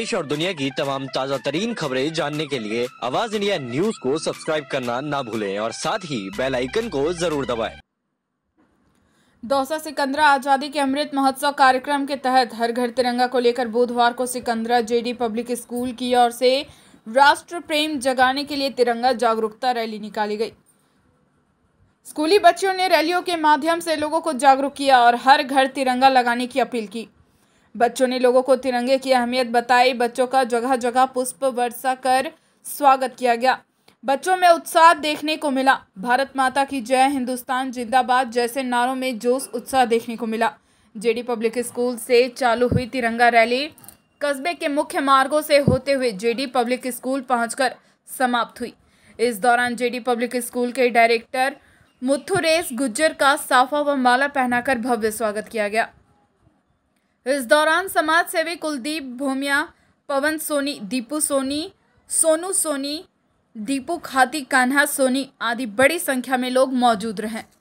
देश और दुनिया की तमाम ताज़ा तरीन खबरें जानने के लिए आवाज इंडिया न्यूज को सब्सक्राइब करना ना भूलें और साथ ही बेल आइकन को जरूर दबाएं। दौसा सिकंदरा आज़ादी के अमृत महोत्सव कार्यक्रम के तहत हर घर तिरंगा को लेकर बुधवार को सिकंदरा जेडी पब्लिक स्कूल की ओर से राष्ट्र प्रेम जगाने के लिए तिरंगा जागरूकता रैली निकाली गई स्कूली बच्चों ने रैलियों के माध्यम से लोगों को जागरूक किया और हर घर तिरंगा लगाने की अपील की बच्चों ने लोगों को तिरंगे की अहमियत बताई बच्चों का जगह जगह पुष्प वर्षा कर स्वागत किया गया बच्चों में उत्साह देखने को मिला भारत माता की जय हिंदुस्तान जिंदाबाद जैसे नारों में जोश उत्साह देखने को मिला जेडी पब्लिक स्कूल से चालू हुई तिरंगा रैली कस्बे के मुख्य मार्गों से होते हुए जेडी पब्लिक स्कूल पहुंचकर समाप्त हुई इस दौरान जेडी पब्लिक स्कूल के डायरेक्टर मुथुरेश गुज्जर का साफा व माला पहनाकर भव्य स्वागत किया गया इस दौरान समाज सेवी कुलदीप भूमिया पवन सोनी दीपू सोनी सोनू सोनी दीपू खाती कान्हा सोनी आदि बड़ी संख्या में लोग मौजूद रहे